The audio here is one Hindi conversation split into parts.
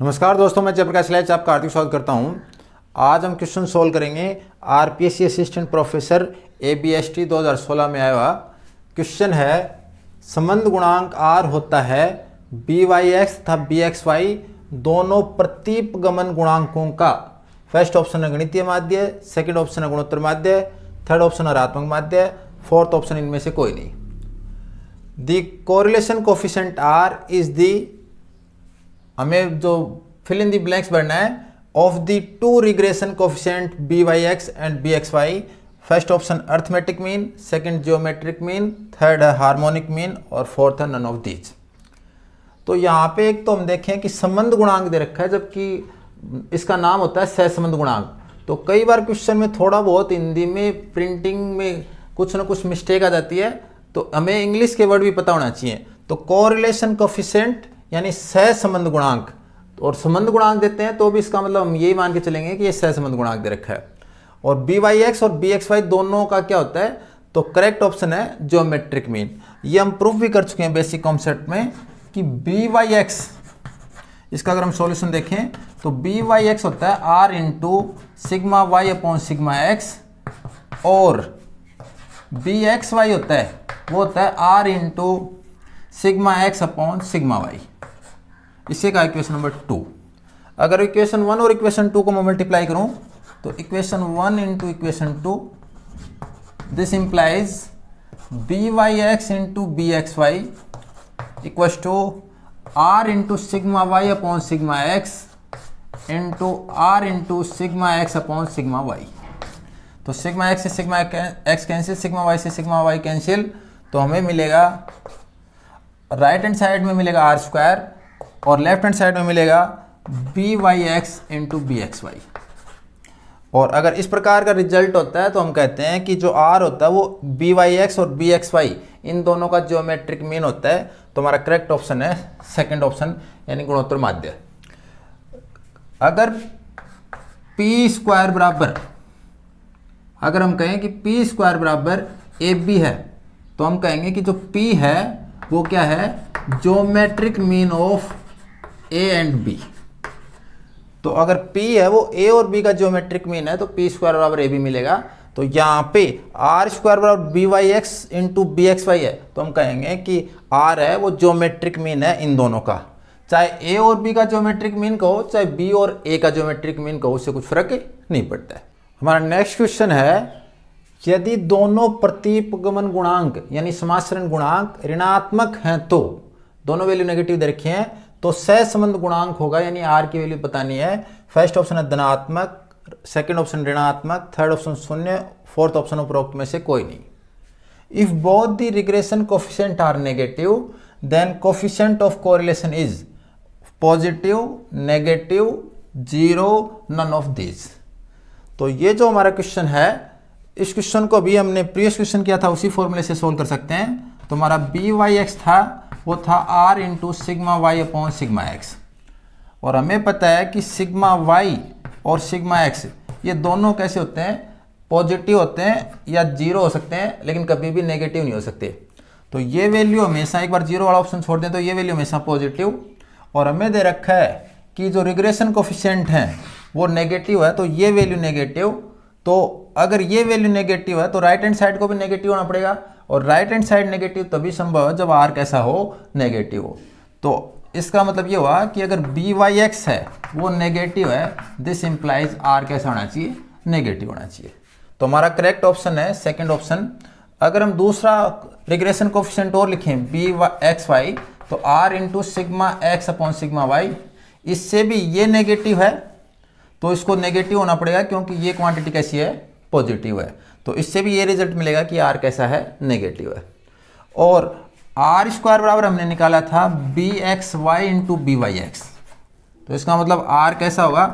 नमस्कार दोस्तों मैं जयप्रकाश लैच आपका हार्दिक स्वागत करता हूं आज हम क्वेश्चन सोल्व करेंगे RPSC assistant professor A B S T दो हज़ार सोलह में आया हुआ क्वेश्चन है संबंध गुणांक आर होता है बी वाई एक्स तथा बी एक्स वाई दोनों प्रतीप गमन गुणांकों का फर्स्ट ऑप्शन है गणितीय माध्य सेकेंड ऑप्शन है गुणोत्तर माध्य थर्ड ऑप्शन है रात्मक माध्य फोर्थ ऑप्शन इनमें से कोई नहीं the correlation coefficient R is the हमें जो फिल इन दी ब्लैंक्स भरना है of the two regression coefficient B Y X and B X Y first option arithmetic mean second geometric mean third है हार्मोनिक मीन और फोर्थ है नन ऑफ दीज तो यहाँ पे एक तो हम देखें कि संबंध गुणांक दे रखा है जबकि इसका नाम होता है सहसंबंध गुणांक तो कई बार क्वेश्चन में थोड़ा बहुत हिंदी में प्रिंटिंग में कुछ ना कुछ मिस्टेक आ जाती है तो हमें इंग्लिश के वर्ड भी पता होना चाहिए तो कोरिलेशन कोफिशेंट यानी संबंध गुणांक और संबंध गुणांक देते हैं तो भी इसका मतलब हम यही मान के चलेंगे कि ये संबंध गुणांक दे रखा है और बी वाई एक्स और बी एक्स वाई दोनों का क्या होता है तो करेक्ट ऑप्शन है ज्योमेट्रिक मीन ये हम प्रूफ भी कर चुके हैं बेसिक कॉन्सेप्ट में कि बी वाई एक्स इसका अगर हम सॉल्यूशन देखें तो बी वाई एक्स होता है R into sigma Y upon sigma X और बी एक्स वाई होता है वो होता है R into sigma X upon sigma Y इसे कहा इक्वेशन नंबर टू अगर इक्वेशन वन और इक्वेशन टू को मैं मल्टीप्लाई करूं तो equation one into equation two this implies B Y X into B X Y equals to R into sigma Y upon sigma X into R into sigma X upon sigma Y तो सिग्मा एक्स से sigma X cancel sigma Y से सिग्मा वाई कैंसिल तो हमें मिलेगा राइट हैंड साइड में मिलेगा आर स्क्वायर और लेफ्ट हैंड साइड में मिलेगा B Y X into B X Y और अगर इस प्रकार का रिजल्ट होता है तो हम कहते हैं कि जो आर होता है वो बी वाई एक्स और बी एक्स वाई इन दोनों का ज्योमेट्रिक मीन होता है तो हमारा करेक्ट ऑप्शन है सेकंड ऑप्शन यानी गुणोत्तर माध्य अगर पी स्क्वायर बराबर अगर हम कहें कि पी स्क्वायर बराबर ए बी है तो हम कहेंगे कि जो पी है वो क्या है geometric mean of A and B तो अगर P है वो A और B का ज्योमेट्रिक मीन है तो P स्क्वायर बराबर ए बी मिलेगा तो यहाँ पे R स्क्वायर बराबर B Y X into B X Y है तो हम कहेंगे कि R है वो ज्योमेट्रिक मीन है इन दोनों का चाहे A और B का ज्योमेट्रिक मीन कहो चाहे B और A का ज्योमेट्रिक मीन कहो उससे कुछ फर्क नहीं पड़ता है हमारा नेक्स्ट क्वेश्चन है यदि दोनों प्रतिपगमन गुणांक यानी समासरण गुणांक ऋणात्मक हैं तो दोनों वैल्यू नेगेटिव दे रखी हैं तो संबंध गुणांक होगा यानी आर की वैल्यू बतानी है फर्स्ट ऑप्शन है धनात्मक सेकेंड ऑप्शन ऋणात्मक थर्ड ऑप्शन शून्य फोर्थ ऑप्शन उपरोक्त में से कोई नहीं if both the regression coefficient are negative then coefficient of correlation is positive negative zero none of this तो ये जो हमारा क्वेश्चन है इस क्वेश्चन को भी हमने प्रीवियस क्वेश्चन किया था उसी फॉर्मूले से सोल्व कर सकते हैं हमारा बी वाई एक्स था वो था R into sigma Y upon sigma X और हमें पता है कि सिग्मा वाई और सिग्मा एक्स ये दोनों कैसे होते हैं पॉजिटिव होते हैं या जीरो हो सकते हैं लेकिन कभी भी नेगेटिव नहीं हो सकते तो ये वैल्यू हमेशा एक बार जीरो वाला ऑप्शन छोड़ दें तो ये वैल्यू हमेशा पॉजिटिव और हमें दे रखा है कि जो रिग्रेशन कोफिशेंट है वो नेगेटिव है तो ये वैल्यू नेगेटिव तो अगर ये वैल्यू नेगेटिव है तो राइट हैंड साइड को भी नेगेटिव होना पड़ेगा और राइट हैंड साइड नेगेटिव तभी संभव है जब आर कैसा हो नेगेटिव हो तो इसका मतलब ये हुआ कि अगर बी वाई एक्स है वो नेगेटिव है दिस इंप्लाइज आर कैसा होना चाहिए नेगेटिव होना चाहिए तो हमारा करेक्ट ऑप्शन है सेकेंड ऑप्शन अगर हम दूसरा रिग्रेशन कोफिशेंट और लिखें बी एक्स वाई तो R into sigma X upon sigma Y इससे भी ये नेगेटिव है तो इसको नेगेटिव होना पड़ेगा क्योंकि ये क्वांटिटी कैसी है पॉजिटिव है तो इससे भी ये रिजल्ट मिलेगा कि आर कैसा है नेगेटिव है और आर स्क्वायर बराबर हमने निकाला था B X Y into B Y X तो इसका मतलब आर कैसा होगा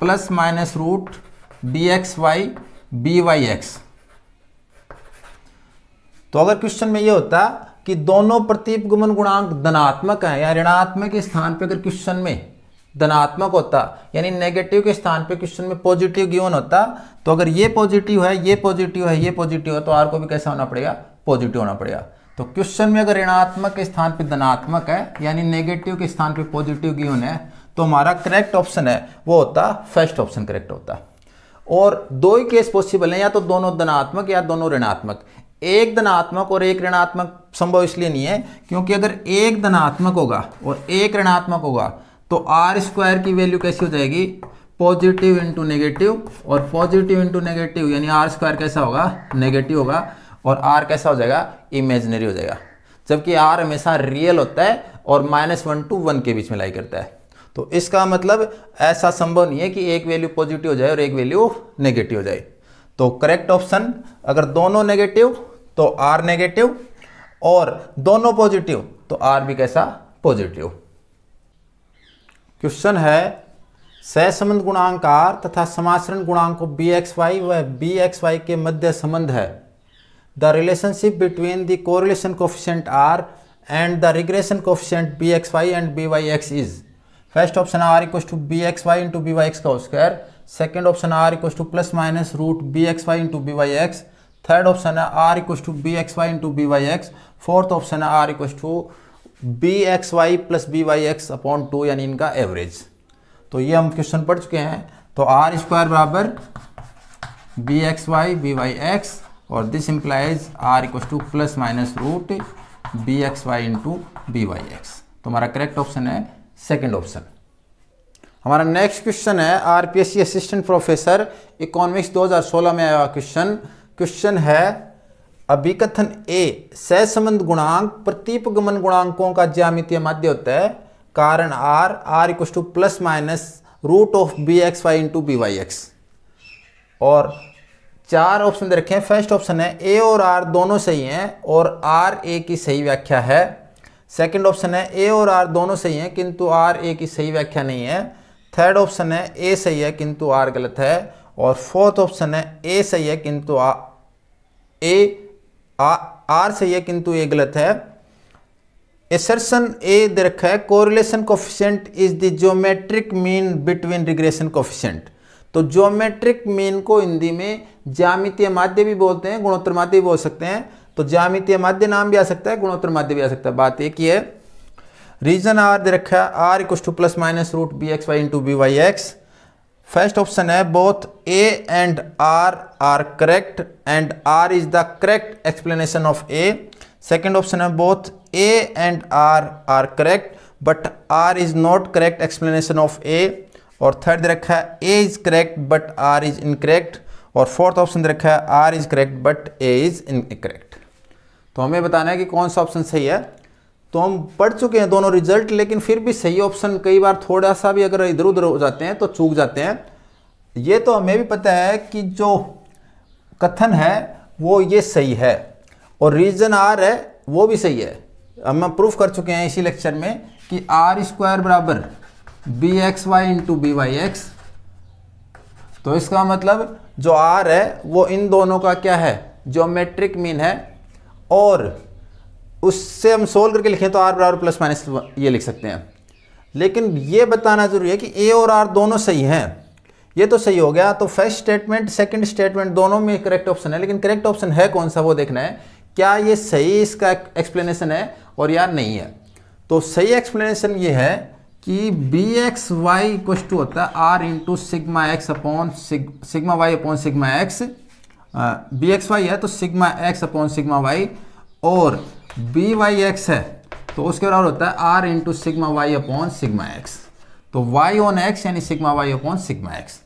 plus minus root B X Y B Y X तो अगर क्वेश्चन में ये होता कि दोनों प्रतीप गुमन गुणांक धनात्मक हैं या ऋणात्मक स्थान पर अगर क्वेश्चन में धनात्मक होता यानी नेगेटिव के स्थान पे क्वेश्चन में पॉजिटिव गिवन होता तो अगर ये पॉजिटिव है ये पॉजिटिव है ये पॉजिटिव है तो आर को भी कैसा होना पड़ेगा पॉजिटिव होना पड़ेगा तो क्वेश्चन में अगर ऋणात्मक के स्थान पे धनात्मक है यानी नेगेटिव के स्थान पे पॉजिटिव गिवन है तो हमारा करेक्ट ऑप्शन है वो होता फर्स्ट ऑप्शन करेक्ट होता और दो ही केस पॉसिबल है या तो दोनों धनात्मक या दोनों ऋणात्मक एक धनात्मक और एक ऋणात्मक संभव इसलिए नहीं है क्योंकि अगर एक धनात्मक होगा और एक ऋणात्मक होगा तो आर स्क्वायर की वैल्यू कैसी हो जाएगी पॉजिटिव इंटू नेगेटिव और पॉजिटिव इंटू नेगेटिव यानी आर स्क्वायर कैसा होगा नेगेटिव होगा और आर कैसा हो जाएगा इमेजनरी हो जाएगा जबकि आर हमेशा रियल होता है और माइनस वन टू वन के बीच में लाई करता है तो इसका मतलब ऐसा संभव नहीं है कि एक वैल्यू पॉजिटिव हो जाए और एक वैल्यू नेगेटिव हो जाए तो करेक्ट ऑप्शन अगर दोनों नेगेटिव तो आर नेगेटिव और दोनों पॉजिटिव तो आर भी कैसा पॉजिटिव क्वेश्चन है सहसंबंध गुणांक आर तथा समाचरण गुणांक बी एक्स वाई व बी एक्स वाई के मध्य संबंध है the relationship between the correlation coefficient R and the regression coefficient B X Y and B Y X is first option R equal to B X Y into B Y X का square second option R equal to plus minus root B X Y into B Y X third option है R equal to B X Y into B Y X fourth option है R equal to B X Y plus B Y X upon two यानी इनका एवरेज तो ये हम क्वेश्चन पढ़ चुके हैं तो आर स्क्वायर बराबर B X Y B Y X और this implies R equal to plus minus root B X Y into B Y X तो हमारा करेक्ट ऑप्शन है सेकेंड ऑप्शन हमारा नेक्स्ट क्वेश्चन है आरपीएससी असिस्टेंट प्रोफेसर इकोनॉमिक्स 2016 में आया क्वेश्चन क्वेश्चन है अभिकथन ए सहसंबंध गुणांक प्रतीप गमन गुणांकों का ज्यामितीय माध्य होता है कारण R R equal to plus minus root of B X Y into B Y X और चार ऑप्शन दे रखे हैं फर्स्ट ऑप्शन है ए और आर दोनों सही हैं और आर ए की सही व्याख्या है सेकंड ऑप्शन है ए और आर दोनों सही हैं किंतु आर ए की सही व्याख्या नहीं है थर्ड ऑप्शन है ए सही है किंतु आर गलत है और फोर्थ ऑप्शन है ए सही है किंतु आ ए आर से ये किंतु ये गलत है एसर्सन ए दे रखा है correlation coefficient is the geometric mean between regression coefficient तो ज्योमेट्रिक मीन को हिंदी में ज्यामितीय माध्य भी बोलते हैं गुणोत्तर माध्य भी बोल सकते हैं तो ज्यामितीय माध्य नाम भी आ सकता है गुणोत्तर माध्य भी आ सकता है बात एक ही है रीजन आर दे रखा है R equal to plus minus root B X Y into B Y X first option है both A and R are correct and R is the correct explanation of A second option है both A and R are correct but R is not correct explanation of A और थर्ड रखा है A is correct but R is incorrect और फोर्थ ऑप्शन रखा है R is correct but A is incorrect तो हमें बताना है कि कौन सा ऑप्शन सही है तो हम पढ़ चुके हैं दोनों रिजल्ट लेकिन फिर भी सही ऑप्शन कई बार थोड़ा सा भी अगर इधर उधर हो जाते हैं तो चूक जाते हैं ये तो हमें भी पता है कि जो कथन है वो ये सही है और रीजन आर है वो भी सही है हम प्रूफ कर चुके हैं इसी लेक्चर में कि आर स्क्वायर बराबर B X Y into B Y X तो इसका मतलब जो आर है वो इन दोनों का क्या है जो मेट्रिक मीन है और उससे हम सोल्व करके लिखें तो आर बराबर प्लस माइनस ये लिख सकते हैं लेकिन ये बताना ज़रूरी है कि ए और आर दोनों सही हैं ये तो सही हो गया तो फर्स्ट स्टेटमेंट सेकंड स्टेटमेंट दोनों में करेक्ट ऑप्शन है लेकिन करेक्ट ऑप्शन है कौन सा वो देखना है क्या ये सही इसका एक्सप्लेनेशन है और या नहीं है तो सही एक्सप्लेनेशन ये है कि B X Y equals to होता है R into sigma X upon sigma Y upon sigma X B X Y है तो sigma X upon sigma Y और बी वाई एक्स है तो उसके बराबर होता है R into sigma Y upon sigma X तो वाई ऑन एक्स यानी sigma Y upon sigma X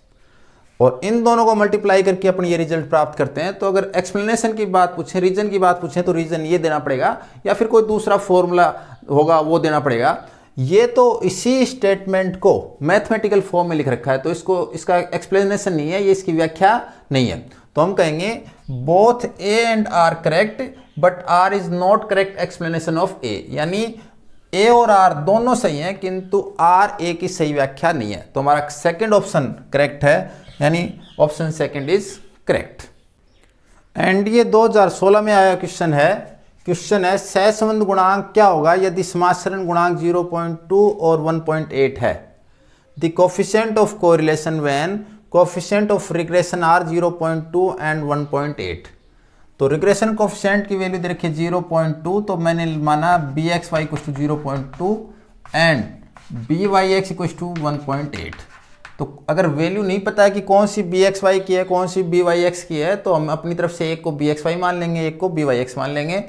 और इन दोनों को मल्टीप्लाई करके अपन ये रिजल्ट प्राप्त करते हैं तो अगर एक्सप्लेनेशन की बात पूछें रीजन की बात पूछें तो रीजन ये देना पड़ेगा या फिर कोई दूसरा फॉर्मूला होगा वो देना पड़ेगा ये तो इसी स्टेटमेंट को मैथमेटिकल फॉर्म में लिख रखा है तो इसको इसका एक्सप्लेनेशन नहीं है ये इसकी व्याख्या नहीं है तो हम कहेंगे both A and R correct but R is not correct explanation of A यानी ए और आर दोनों सही हैं किंतु आर ए की सही व्याख्या नहीं है तो हमारा सेकंड ऑप्शन करेक्ट है यानी option second is correct and ये 2016 में आया क्वेश्चन है क्वेश्चन है सह संबंध गुणांक क्या होगा यदि समाचरण गुणांक 0.2 और 1.8 है the coefficient of correlation when coefficient of regression are 0.2 and 1.8 तो रिग्रेशन कोफिशेंट की वैल्यू देखिए जीरो पॉइंट 0.2 तो मैंने माना बी एक्स वाई कुछ two zero and B Y X equal to one तो अगर वैल्यू नहीं पता है कि कौन सी बी एक्स वाई की है कौन सी बी वाई एक्स की है तो हम अपनी तरफ से एक को बी एक्स वाई मान लेंगे एक को बी वाई एक्स मान लेंगे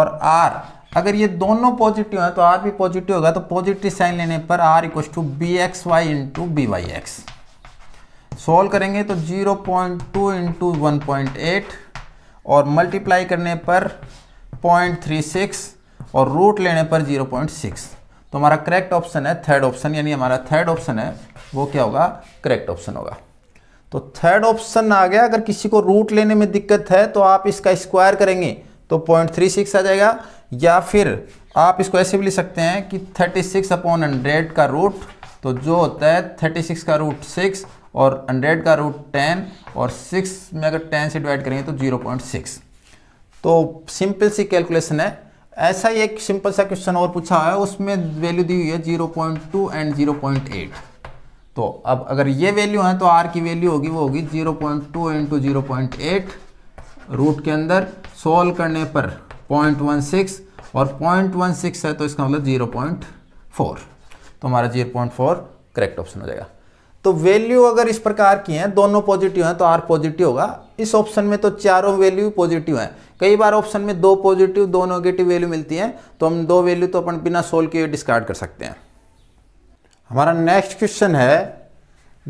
और आर अगर ये दोनों पॉजिटिव हैं तो आर भी पॉजिटिव होगा तो पॉजिटिव साइन लेने पर R equal to B X Y into B Y X solve करेंगे तो 0.2 पॉइंट टू इंटू वन और मल्टीप्लाई करने पर 0.36 और रूट लेने पर 0.6 तो हमारा करेक्ट ऑप्शन है थर्ड ऑप्शन यानी हमारा थर्ड ऑप्शन है वो क्या होगा करेक्ट ऑप्शन होगा तो थर्ड ऑप्शन आ गया अगर किसी को रूट लेने में दिक्कत है तो आप इसका स्क्वायर करेंगे तो पॉइंट थ्री सिक्स आ जाएगा या फिर आप इसको ऐसे भी लिख सकते हैं कि थर्टी सिक्स अपॉन हंड्रेड का रूट तो जो होता है थर्टी सिक्स का रूट सिक्स और हंड्रेड का रूट टेन और सिक्स में अगर टेन से डिवाइड करेंगे तो जीरो पॉइंट सिक्स तो सिंपल सी कैलकुलेशन है ऐसा ही एक सिंपल सा क्वेश्चन और पूछा है उसमें वैल्यू दी हुई है zero point two and zero point eight तो अब अगर ये वैल्यू है तो आर की वैल्यू होगी वो होगी zero point two into zero point eight root के अंदर सोल्व करने पर पॉइंट वन सिक्स और पॉइंट वन सिक्स है तो इसका मतलब जीरो पॉइंट फोर तो हमारा zero point four correct option हो जाएगा तो वैल्यू अगर इस प्रकार की हैं दोनों पॉजिटिव हैं तो आर पॉजिटिव होगा इस ऑप्शन में तो चारों वैल्यू पॉजिटिव हैं कई बार ऑप्शन में दो पॉजिटिव दो नेगेटिव वैल्यू मिलती हैं तो हम दो वैल्यू तो अपन बिना सोल्व किए डिस्कार्ड कर सकते हैं हमारा नेक्स्ट क्वेश्चन है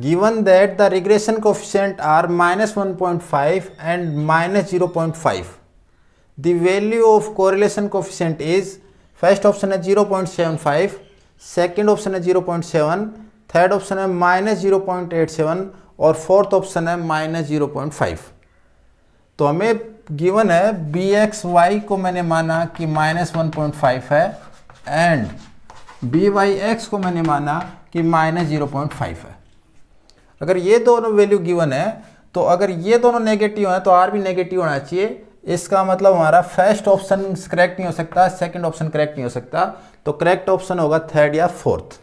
given that the regression coefficient are minus one point five and minus zero point five the value of correlation coefficient is first option है zero point seven five second option है zero point seven third option है minus zero point eight seven और फोर्थ ऑप्शन है माइनस जीरो पॉइंट फाइव तो हमें गिवन है बी एक्स वाई को मैंने माना कि माइनस वन पॉइंट फाइव है एंड बी वाई एक्स को मैंने माना कि माइनस जीरो पॉइंट फाइव है अगर ये दोनों वैल्यू गिवन है तो अगर ये दोनों नेगेटिव हैं तो आर भी नेगेटिव होना चाहिए इसका मतलब हमारा फर्स्ट ऑप्शन करेक्ट नहीं हो सकता सेकंड ऑप्शन करेक्ट नहीं हो सकता तो करेक्ट ऑप्शन होगा थर्ड या फोर्थ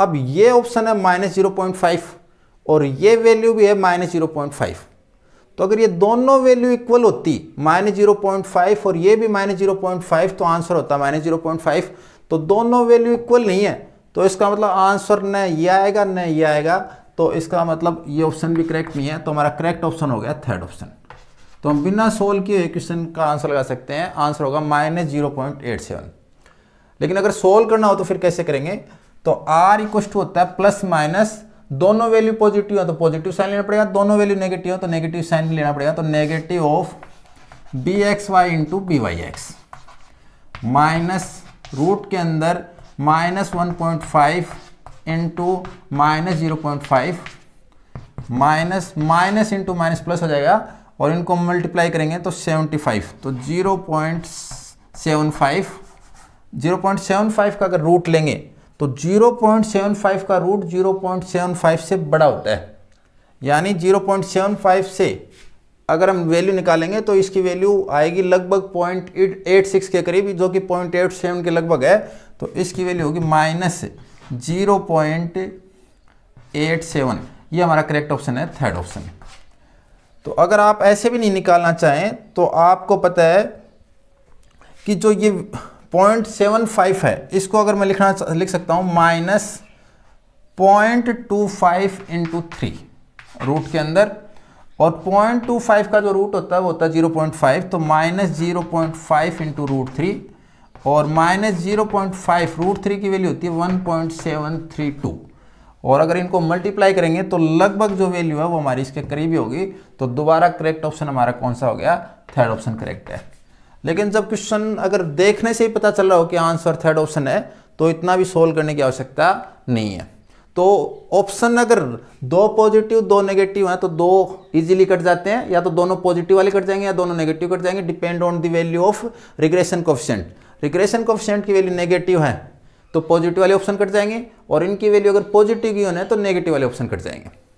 अब ये ऑप्शन है माइनस जीरो पॉइंट फाइव और ये वैल्यू भी है माइनस जीरो पॉइंट फाइव तो अगर ये दोनों वैल्यू इक्वल होती माइनस जीरो पॉइंट फाइव और ये भी माइनस जीरो पॉइंट फाइव तो आंसर होता माइनस जीरो पॉइंट फाइव तो दोनों वैल्यू इक्वल नहीं है तो इसका मतलब आंसर न ये आएगा न ये आएगा तो इसका मतलब ये ऑप्शन भी करेक्ट नहीं है तो हमारा करेक्ट ऑप्शन हो गया थर्ड ऑप्शन तो हम बिना सोल्व किए क्वेश्चन का आंसर लगा सकते हैं आंसर होगा minus zero point eight seven लेकिन अगर सोल्व करना हो तो फिर कैसे करेंगे तो आर इक्व टू होता है प्लस माइनस दोनों वैल्यू पॉजिटिव है तो पॉजिटिव साइन लेना पड़ेगा दोनों वैल्यू नेगेटिव हो तो नेगेटिव साइन लेना पड़ेगा तो negative of B X Y into B Y X minus root के अंदर minus one point five into minus zero point five minus minus into minus plus हो जाएगा और इनको मल्टीप्लाई करेंगे तो सेवेंटी फाइव तो zero point seven five zero point seven five का अगर रूट लेंगे तो 0.75 का रूट 0.75 से बड़ा होता है यानी 0.75 से अगर हम वैल्यू निकालेंगे तो इसकी वैल्यू आएगी लगभग पॉइंट के करीब जो कि पॉइंट एट सेवन के लगभग है तो इसकी वैल्यू होगी minus zero point eight seven ये हमारा करेक्ट ऑप्शन है थर्ड ऑप्शन तो अगर आप ऐसे भी नहीं निकालना चाहें तो आपको पता है कि जो ये पॉइंट सेवन फाइव है इसको अगर मैं लिखना लिख सकता हूँ minus point two five into three root के अंदर और पॉइंट टू फाइव का जो रूट होता है वो होता है जीरो पॉइंट फाइव तो minus zero point five into root three और minus zero point five root three की वैल्यू होती है one point seven three two और अगर इनको मल्टीप्लाई करेंगे तो लगभग जो वैल्यू है वो हमारी इसके करीब ही होगी तो दोबारा करेक्ट ऑप्शन हमारा कौन सा हो गया थर्ड ऑप्शन करेक्ट है लेकिन जब क्वेश्चन अगर देखने से ही पता चल रहा हो कि आंसर थर्ड ऑप्शन है तो इतना भी सोल्व करने की आवश्यकता नहीं है तो ऑप्शन अगर दो पॉजिटिव दो नेगेटिव हैं तो दो इजीली कट जाते हैं या तो दोनों पॉजिटिव वाले कट जाएंगे या दोनों नेगेटिव कट जाएंगे depend on the value of regression coefficient regression coefficient की वैल्यू नेगेटिव है तो पॉजिटिव वाले ऑप्शन कट जाएंगे और इनकी वैल्यू अगर पॉजिटिव की होने है तो नेगेटिव वाले ऑप्शन कट जाएंगे